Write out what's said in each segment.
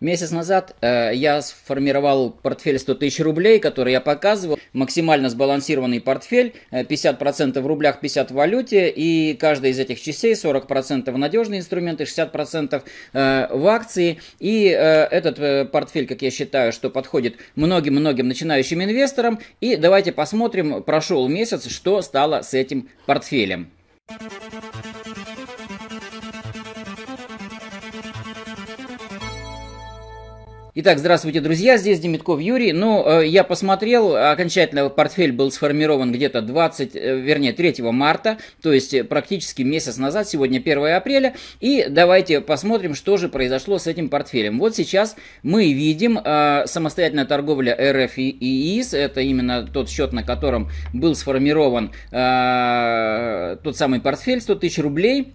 Месяц назад э, я сформировал портфель 100 тысяч рублей, который я показывал. Максимально сбалансированный портфель, 50% э, в рублях, 50% в валюте, и каждая из этих частей 40% в надежные инструменты, 60% э, в акции. И э, этот э, портфель, как я считаю, что подходит многим-многим начинающим инвесторам. И давайте посмотрим, прошел месяц, что стало с этим портфелем. Итак, здравствуйте, друзья, здесь Демитков Юрий. Ну, э, я посмотрел, окончательно портфель был сформирован где-то 20, э, вернее, 3 марта, то есть э, практически месяц назад, сегодня 1 апреля. И давайте посмотрим, что же произошло с этим портфелем. Вот сейчас мы видим самостоятельная торговля РФ и ИИС, это именно тот счет, на котором был сформирован тот самый портфель 100 тысяч рублей.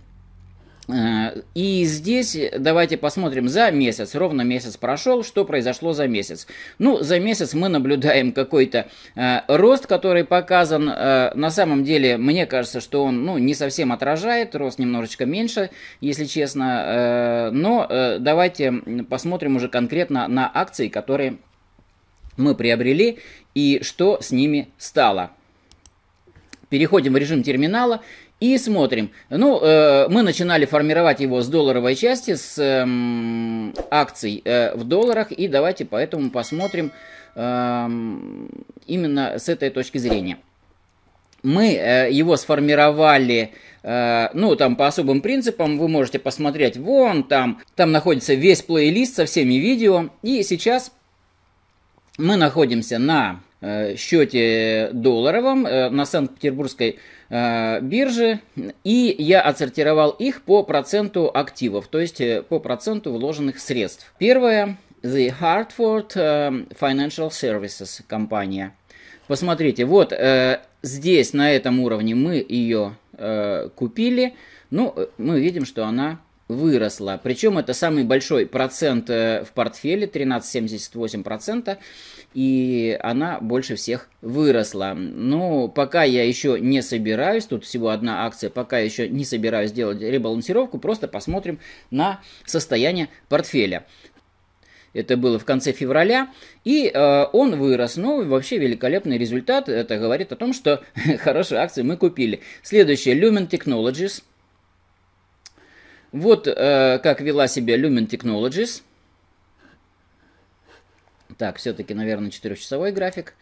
Э, и здесь давайте посмотрим за месяц, ровно месяц прошел, что произошло за месяц. Ну, за месяц мы наблюдаем какой-то э, рост, который показан. Э, на самом деле, мне кажется, что он ну, не совсем отражает, рост немножечко меньше, если честно. Э, но э, давайте посмотрим уже конкретно на акции, которые мы приобрели и что с ними стало. Переходим в режим терминала и смотрим. Ну, э, мы начинали формировать его с долларовой части, с э, акций э, в долларах. И давайте поэтому посмотрим э, именно с этой точки зрения. Мы э, его сформировали, э, ну, там, по особым принципам, вы можете посмотреть вон там, там находится весь плейлист со всеми видео, и сейчас мы находимся на Э, счете долларовом э, на Санкт-Петербургской э, бирже, и я отсортировал их по проценту активов, то есть по проценту вложенных средств. Первое – The Hartford Financial Services компания. Посмотрите, вот здесь на этом уровне мы ее купили, ну, мы видим, что она выросла. Причем это самый большой процент э, в портфеле, 13,78%, и она больше всех выросла. Но пока я еще не собираюсь, тут всего одна акция, пока еще не собираюсь делать ребалансировку, просто посмотрим на состояние портфеля. Это было в конце февраля, и э, он вырос. Ну, вообще великолепный результат. Это говорит о том, что хорошие акции мы купили. Следующее, Lumen Technologies – вот э, как вела себя Lumen Technologies. Так, все-таки, наверное, четырехчасовой график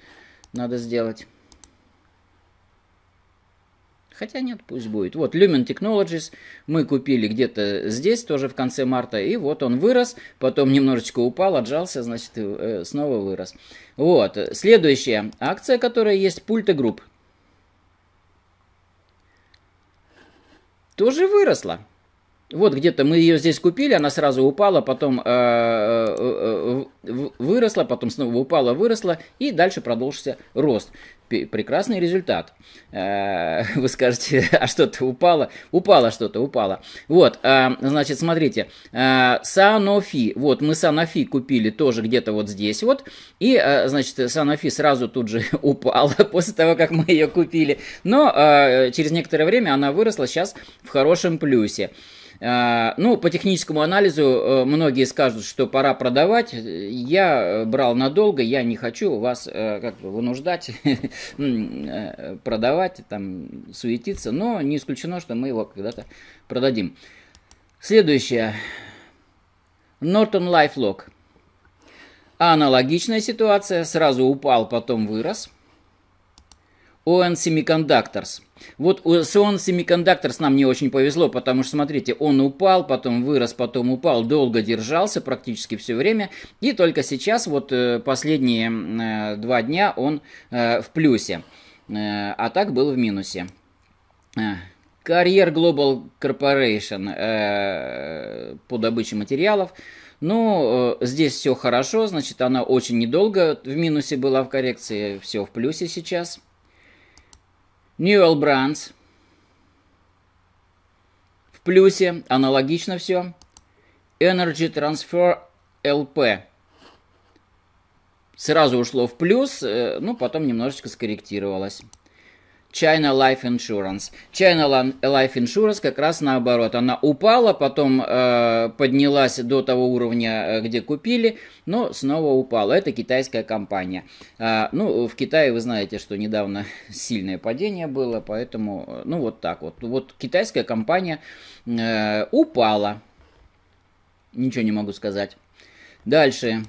надо сделать. Хотя нет, пусть будет. Вот Lumen Technologies мы купили где-то здесь, тоже в конце марта, и вот он вырос, потом немножечко упал, отжался, значит, э, снова вырос. Вот, следующая акция, которая есть, Пульта Групп. Тоже выросла. Вот где-то мы ее здесь купили, она сразу упала, потом э, э, выросла, потом снова упала, выросла, и дальше продолжился рост. Прекрасный результат. Э, вы скажете, а что-то упало? Упало что-то, упало. Вот, э, значит, смотрите, Санофи, э, вот мы Санофи купили тоже где-то вот здесь вот, и, э, значит, Санофи сразу тут же упала после того, как мы ее купили, но через некоторое время она выросла сейчас в хорошем плюсе. А, ну, по техническому анализу э, многие скажут, что пора продавать. Я э, брал надолго, я не хочу вас э, как бы вынуждать продавать, там, суетиться, но не исключено, что мы его когда-то продадим. Следующее. Norton LifeLock. Аналогичная ситуация. Сразу упал, потом вырос. ON Semiconductors – вот э, с семикондактор с нам не очень повезло, потому что, смотрите, он упал, потом вырос, потом упал, долго держался практически все время, и только сейчас, вот э, последние э, два дня он в плюсе, а так был в минусе. Карьер Global Corporation по добыче материалов. Ну, здесь все хорошо, значит, она очень недолго в минусе была в коррекции, все в плюсе сейчас. Ньюэлл Бранс в плюсе, аналогично все. Energy Transfer LP сразу ушло в плюс, э, ну, потом немножечко скорректировалось. China Life Insurance. China Life Insurance как раз наоборот. Она упала, потом э, поднялась до того уровня, э, где купили, но снова упала. Это китайская компания. Э, ну, в Китае вы знаете, что недавно сильное падение было, поэтому, э, ну, вот так вот. Вот китайская компания э, упала. Ничего не могу сказать. Дальше.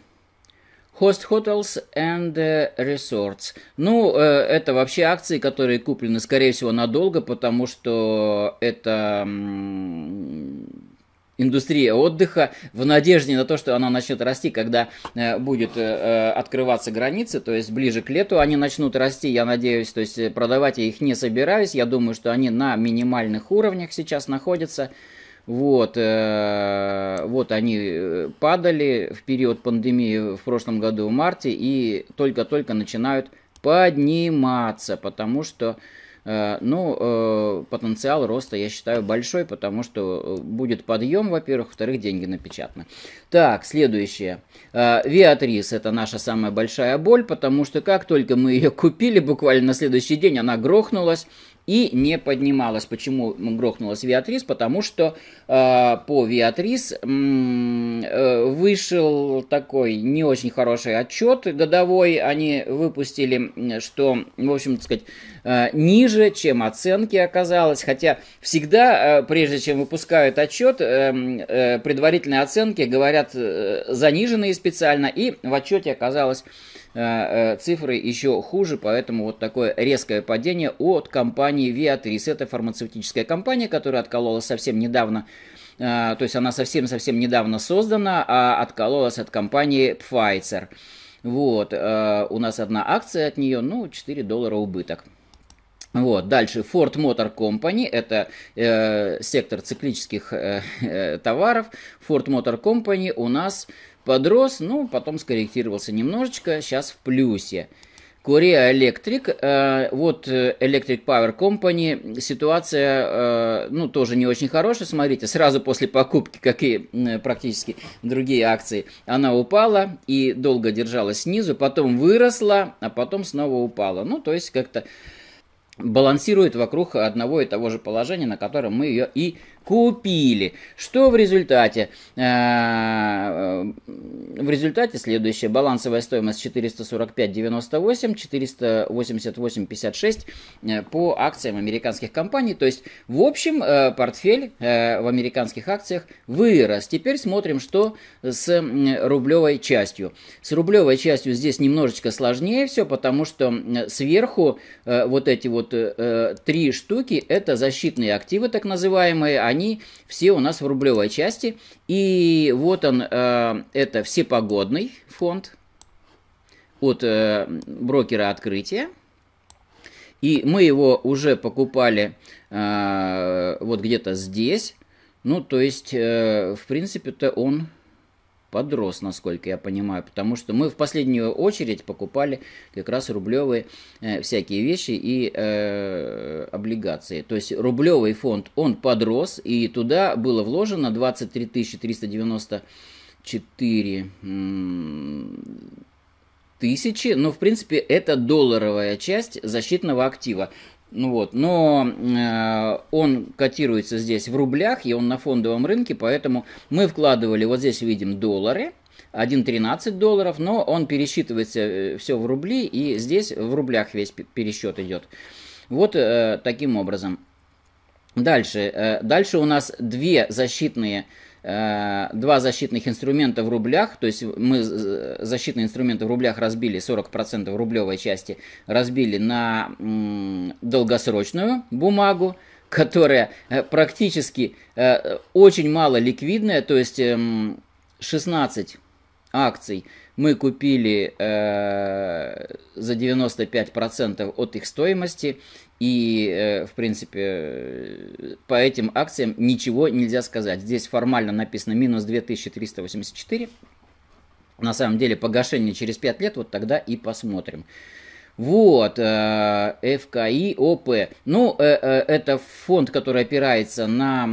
Host Hotels and Resorts. Ну, э, это вообще акции, которые куплены, скорее всего, надолго, потому что это индустрия отдыха в надежде на то, что она начнет расти, когда э, будет э, э, открываться границы, то есть ближе к лету они начнут расти, я надеюсь, то есть э, продавать я их не собираюсь, я думаю, что они на минимальных уровнях сейчас находятся. Вот, э, вот они э, падали в период пандемии в прошлом году в марте и только-только начинают подниматься, потому что э, ну, э, потенциал роста, я считаю, большой, потому что будет подъем, во-первых, во-вторых, деньги напечатаны. Так, следующее. Виатрис – это наша самая большая боль, потому что как только мы ее купили, буквально на следующий день она грохнулась, и не поднималась. Почему грохнулась Виатрис? Потому что э, по Виатрис э, вышел такой не очень хороший отчет годовой. Они выпустили, что, в общем, так сказать, э, ниже, чем оценки оказалось. Хотя всегда, э, прежде чем выпускают отчет, э, э, предварительные оценки говорят э, заниженные специально, и в отчете оказалось Э, э, цифры еще хуже, поэтому вот такое резкое падение от компании Viatris. Это фармацевтическая компания, которая откололась совсем недавно э, то есть она совсем-совсем недавно создана, а откололась от компании Pfizer. Вот, у нас одна акция от нее, ну, 4 доллара убыток. Вот, дальше Ford Motor Company, это э, сектор циклических э, товаров. Ford Motor Company у нас подрос, ну, потом скорректировался немножечко, сейчас в плюсе. Корея Электрик, э, вот э, Electric Power Company, ситуация, э, ну, тоже не очень хорошая, смотрите, сразу после покупки, как и практически другие акции, она упала и долго держалась снизу, потом выросла, а потом снова упала, ну, то есть как-то балансирует вокруг одного и того же положения, на котором мы ее и купили. Что в результате? Э, э, в результате следующая Балансовая стоимость 445,98, 488,56 э, по акциям американских компаний. То есть, в общем, портфель в американских акциях вырос. Теперь смотрим, что с рублевой частью. С рублевой частью здесь немножечко сложнее все, потому что сверху вот эти вот вот э, три штуки, это защитные активы, так называемые, они все у нас в рублевой части. И вот он, э, это всепогодный фонд от э, брокера открытия. И мы его уже покупали э, вот где-то здесь. Ну, то есть, э, в принципе-то он подрос, насколько я понимаю, потому что мы в последнюю очередь покупали как раз рублевые э, всякие вещи и э, облигации. То есть рублевый фонд, он подрос, и туда было вложено 23 394 тысячи, но ну, в принципе это долларовая часть защитного актива. Ну вот, но э, он котируется здесь в рублях, и он на фондовом рынке, поэтому мы вкладывали, вот здесь видим доллары, 1,13 долларов, но он пересчитывается э, все в рубли, и здесь в рублях весь пересчет идет. Вот э, таким образом. Дальше. Э, дальше у нас две защитные э, Э, два защитных инструмента в рублях, то есть мы защитные инструменты в рублях разбили, 40% рублевой части разбили на долгосрочную бумагу, которая э, практически э, очень мало ликвидная, то есть 16 эм, акций мы купили э, за 95% от их стоимости, и, э, в принципе, по этим акциям ничего нельзя сказать. Здесь формально написано минус 2384, на самом деле погашение через 5 лет, вот тогда и посмотрим. Вот, э, ФКИ ОП. Ну, э, э, это фонд, который опирается на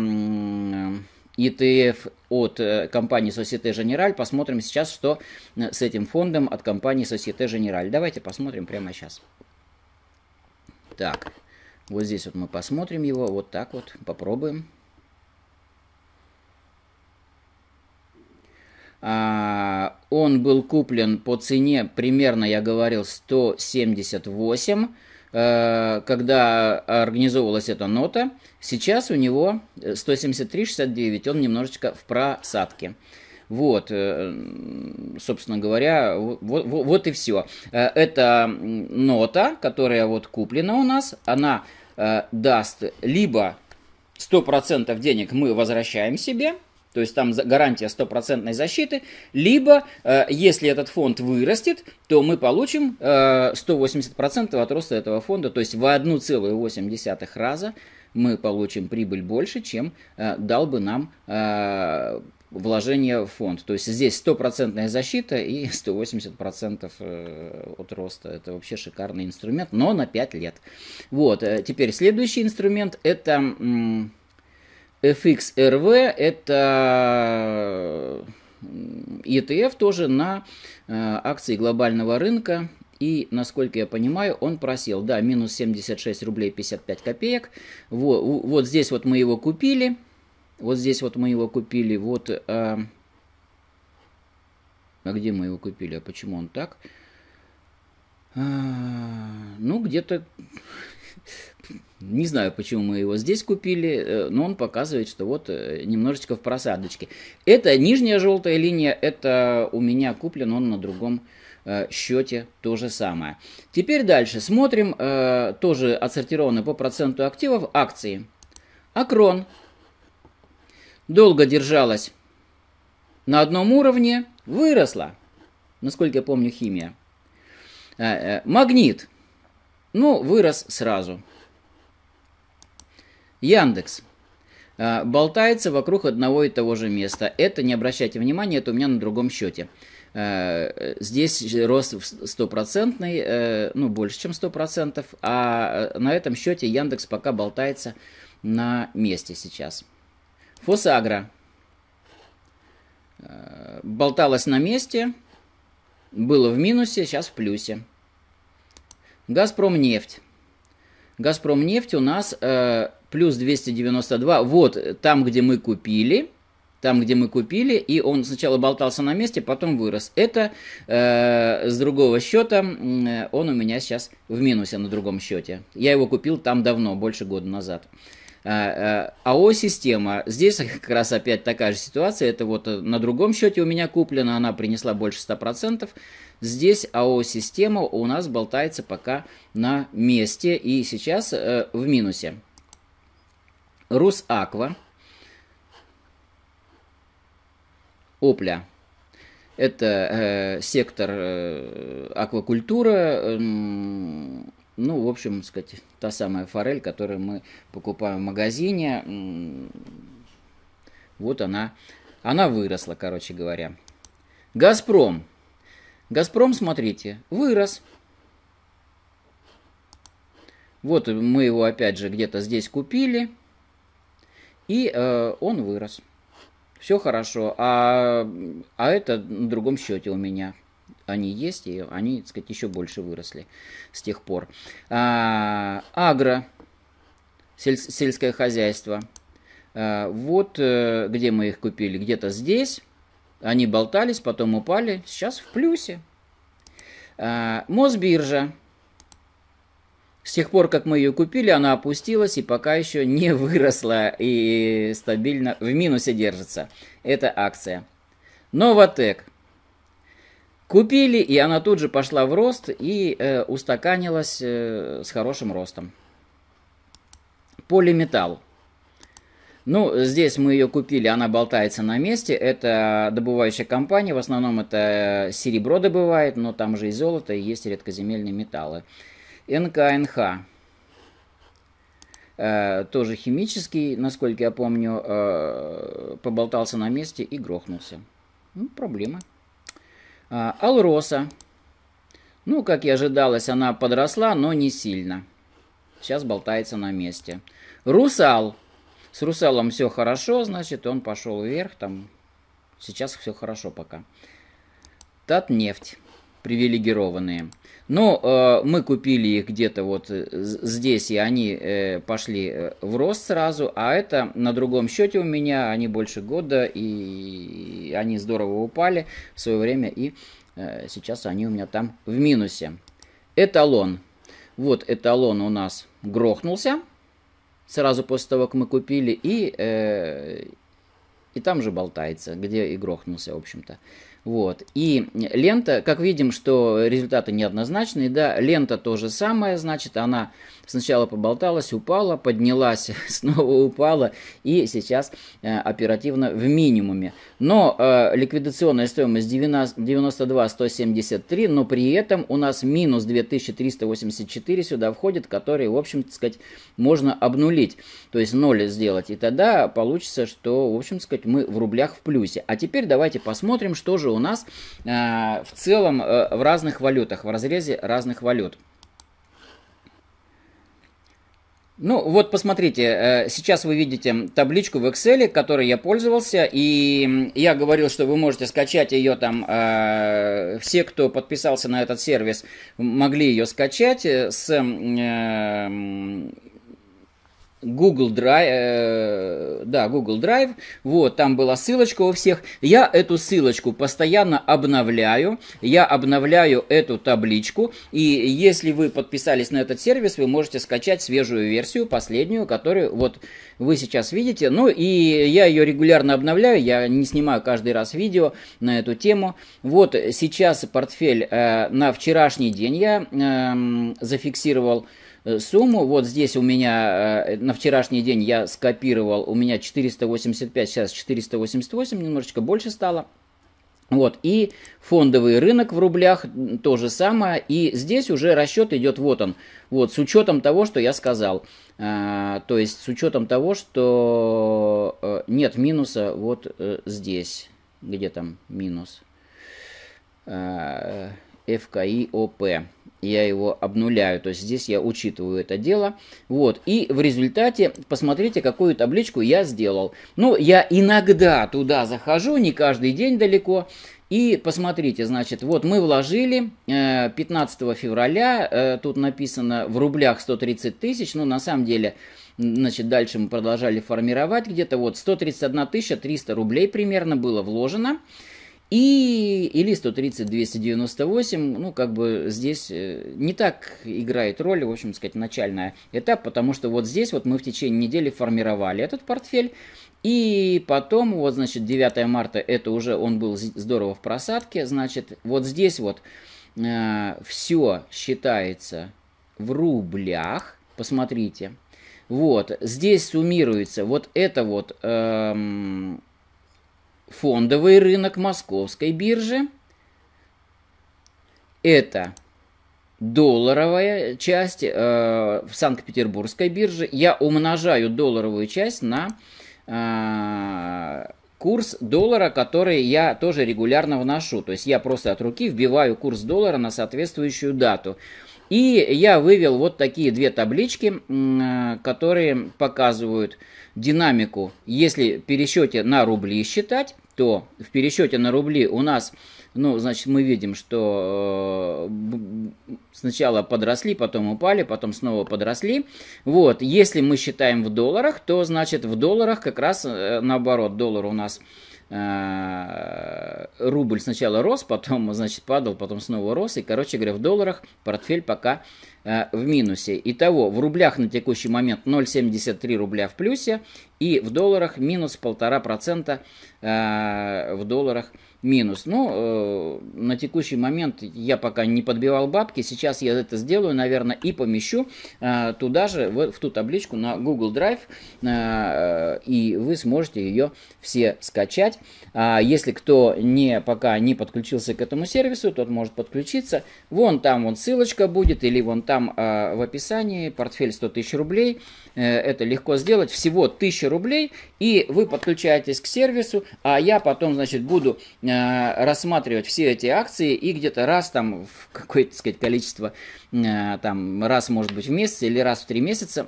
ETF от э, компании Societe Generale. Посмотрим сейчас, что э, с этим фондом от компании Societe Generale. Давайте посмотрим прямо сейчас. Так, вот здесь вот мы посмотрим его, вот так вот, попробуем. А, он был куплен по цене примерно, я говорил, 178. Э, когда организовывалась эта нота, сейчас у него 173,69, э, он немножечко в просадке. Вот, э, собственно говоря, вот, вот, вот и все. Эта нота, которая вот куплена у нас, она даст либо 100% денег мы возвращаем себе, то есть там гарантия стопроцентной защиты, либо, э, если этот фонд вырастет, то мы получим 180% э, от роста этого фонда, то есть в 1,8 раза мы получим прибыль больше, чем э, дал бы нам вложение в фонд. То есть здесь стопроцентная защита и 180% от роста. Это вообще шикарный инструмент, но на 5 лет. Вот, теперь следующий инструмент это... FXRV это э, ETF тоже на э, акции глобального рынка. И, насколько я понимаю, он просел, да, минус 76 рублей 55 копеек. Вот, вот здесь вот мы его купили. Вот здесь вот мы его купили. Вот, а, а где мы его купили? А почему он так? А, ну, где-то не знаю, почему мы его здесь купили, э, но он показывает, что вот э, немножечко в просадочке. Это нижняя желтая линия, это у меня куплен он на другом э, счете то же самое. Теперь дальше смотрим, тоже отсортированы по проценту активов акции. Акрон долго держалась на одном уровне, выросла, насколько я помню, химия. Магнит, ну, вырос сразу – Яндекс а, болтается вокруг одного и того же места. Это, не обращайте внимания, это у меня на другом счете. А, здесь рост стопроцентный, э, ну, больше, чем 100%, а э, на этом счете Яндекс пока болтается на месте сейчас. Фосагра а, болталась на месте, было в минусе, сейчас в плюсе. Газпром нефть Газпром нефть у нас э, плюс 292. Вот э, там, где мы купили, там, где мы купили, и он сначала болтался на месте, потом вырос. Это э, с другого счета, э, он у меня сейчас в минусе на другом счете. Я его купил там давно, больше года назад. А, э, АО-система, здесь как раз опять такая же ситуация, это вот э, на другом счете у меня куплена, она принесла больше 100%. Здесь АО-система у нас болтается пока на месте и сейчас э, в минусе. Русаква. Опля. Это э, сектор э, аквакультура, э, ну, в общем, сказать, та самая форель, которую мы покупаем в магазине. Вот она. Она выросла, короче говоря. Газпром. Газпром, смотрите, вырос. Вот мы его опять же где-то здесь купили. И э, он вырос. Все хорошо. А, а это на другом счете у меня они есть, и они, так сказать, еще больше выросли с тех пор. А, агро, сель, сельское хозяйство. А, вот э, где мы их купили, где-то здесь. Они болтались, потом упали, сейчас в плюсе. А, Мосбиржа. С тех пор, как мы ее купили, она опустилась и пока еще не выросла и стабильно в минусе держится. Это акция. Новотек – Купили, и она тут же пошла в рост и э, устаканилась э, с хорошим ростом. Полиметалл. Ну, здесь мы ее купили, она болтается на месте. Это добывающая компания, в основном это серебро добывает, но там же и золото, и есть редкоземельные металлы. НКНХ. Э, тоже химический, насколько я помню, э, поболтался на месте и грохнулся. Ну, проблема. А, Алроса. Ну, как и ожидалось, она подросла, но не сильно. Сейчас болтается на месте. Русал. С русалом все хорошо, значит, он пошел вверх. Там сейчас все хорошо пока. Татнефть. Привилегированные. Но ну, э, мы купили их где-то вот э, здесь, и они э, пошли э, в рост сразу, а это на другом счете у меня, они больше года, и они здорово упали в свое время, и э, сейчас они у меня там в минусе. Эталон. Вот эталон у нас грохнулся сразу после того, как мы купили, и, э, и там же болтается, где и грохнулся, в общем-то. Вот. И лента, как видим, что результаты неоднозначные, да, лента то же самое, значит, она сначала поболталась, упала, поднялась, снова упала и сейчас э, оперативно в минимуме. Но э, ликвидационная стоимость 92-173, но при этом у нас минус 2384 сюда входит, который, в общем, то сказать, можно обнулить, то есть ноль сделать. И тогда получится, что, в общем, то сказать, мы в рублях в плюсе. А теперь давайте посмотрим, что же у нас э, в целом э, в разных валютах, в разрезе разных валют. Ну вот посмотрите, э, сейчас вы видите табличку в Excel, которой я пользовался, и я говорил, что вы можете скачать ее там, все, кто подписался на этот сервис, могли ее скачать с Google Drive, э, да, Google Drive, вот, там была ссылочка у всех, я эту ссылочку постоянно обновляю, я обновляю эту табличку, и если вы подписались на этот сервис, вы можете скачать свежую версию, последнюю, которую вот вы сейчас видите, ну и я ее регулярно обновляю, я не снимаю каждый раз видео на эту тему, вот сейчас портфель э, на вчерашний день я э, зафиксировал, Э, сумму. Вот здесь у меня э, на вчерашний день я скопировал, у меня 485, сейчас 488, немножечко больше стало. Вот, и фондовый рынок в рублях то же самое. И здесь уже расчет идет, вот он, вот, с учетом того, что я сказал. А, то есть с учетом того, что э, нет минуса вот здесь. Где там минус? А, ФКИ я его обнуляю. То есть здесь я учитываю это дело. Вот. И в результате, посмотрите, какую табличку я сделал. Ну, я иногда туда захожу, не каждый день далеко. И посмотрите, значит, вот мы вложили 15 э, февраля, э, тут написано в рублях 130 тысяч, но ну, на самом деле, значит, дальше мы продолжали формировать где-то вот 131 300 рублей примерно было вложено. И, или 130-298, ну, как бы здесь э, не так играет роль, в общем сказать, начальный этап, потому что вот здесь вот мы в течение недели формировали этот портфель, и потом, вот, значит, 9 марта, это уже он был здорово в просадке, значит, вот здесь вот э, все считается в рублях, посмотрите, вот, здесь суммируется вот это вот... Э, фондовый рынок московской биржи, это долларовая часть э, в Санкт-Петербургской бирже. Я умножаю долларовую часть на э, курс доллара, который я тоже регулярно вношу. То есть я просто от руки вбиваю курс доллара на соответствующую дату. И я вывел вот такие две таблички, э, которые показывают динамику, если пересчете на рубли считать, то в пересчете на рубли у нас, ну, значит, мы видим, что э, сначала подросли, потом упали, потом снова подросли. Вот, если мы считаем в долларах, то, значит, в долларах как раз э, наоборот, доллар у нас Э, рубль сначала рос, потом, значит, падал, потом снова рос. И, короче говоря, в долларах портфель пока э, в минусе. Итого, в рублях на текущий момент 0,73 рубля в плюсе и в долларах минус 1,5% э, в долларах минус. Ну, э, на текущий момент я пока не подбивал бабки. Сейчас я это сделаю, наверное, и помещу э, туда же, в, в ту табличку на Google Drive. Э, и вы сможете ее все скачать. А если кто не, пока не подключился к этому сервису, тот может подключиться. Вон там вон ссылочка будет, или вон там э, в описании портфель 100 тысяч рублей. Э, это легко сделать. Всего 1000 рублей. И вы подключаетесь к сервису, а я потом, значит, буду... Э, Э, рассматривать все эти акции и где-то раз там в какое-то, сказать, количество, э, там раз, может быть, в месяц или раз в три месяца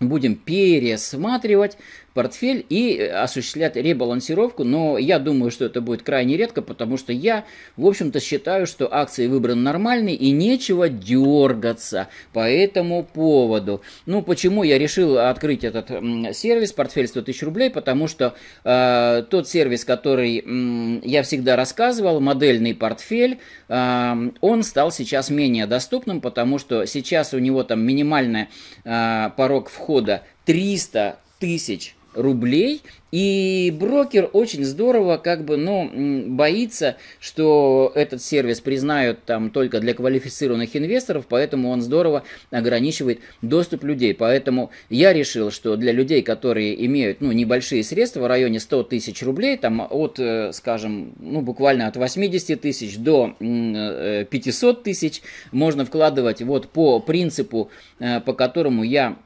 будем пересматривать портфель и э, осуществлять ребалансировку, но я думаю, что это будет крайне редко, потому что я, в общем-то, считаю, что акции выбраны нормальные и нечего дергаться по этому поводу. Ну, почему я решил открыть этот сервис, портфель 100 тысяч рублей, потому что э, тот сервис, который э, я всегда рассказывал, модельный портфель, э, он стал сейчас менее доступным, потому что сейчас у него там минимальный э, порог входа 300 тысяч рублей. И брокер очень здорово как бы, ну, боится, что этот сервис признают там только для квалифицированных инвесторов, поэтому он здорово ограничивает доступ людей. Поэтому я решил, что для людей, которые имеют, ну, небольшие средства в районе 100 тысяч рублей, там от, э, скажем, ну, буквально от 80 тысяч до 500 э, тысяч можно вкладывать вот по принципу, э, по которому я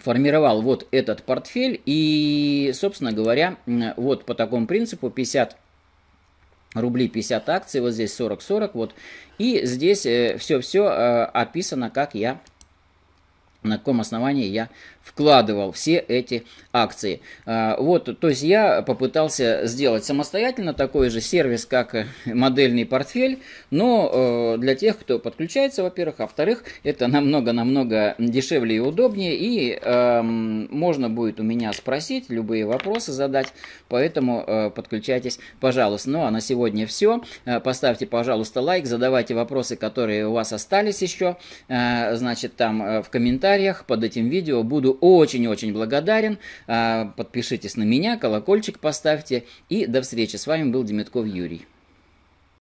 формировал вот этот портфель. И, собственно говоря, вот по такому принципу 50 рублей, 50 акций, вот здесь 40-40, вот. И здесь э, все-все э, описано, как я на каком основании я вкладывал все эти акции. А, вот, то есть я попытался сделать самостоятельно такой же сервис, как э, модельный портфель, но э, для тех, кто подключается, во-первых, а во-вторых, это намного-намного дешевле и удобнее, и эм, можно будет у меня спросить, любые вопросы задать, поэтому э, подключайтесь, пожалуйста. Ну а на сегодня все. Э, поставьте, пожалуйста, лайк, задавайте вопросы, которые у вас остались еще, э, значит, там э, в комментариях комментариях под этим видео. Буду очень-очень благодарен. А, подпишитесь на меня, колокольчик поставьте. И до встречи. С вами был Демятков Юрий.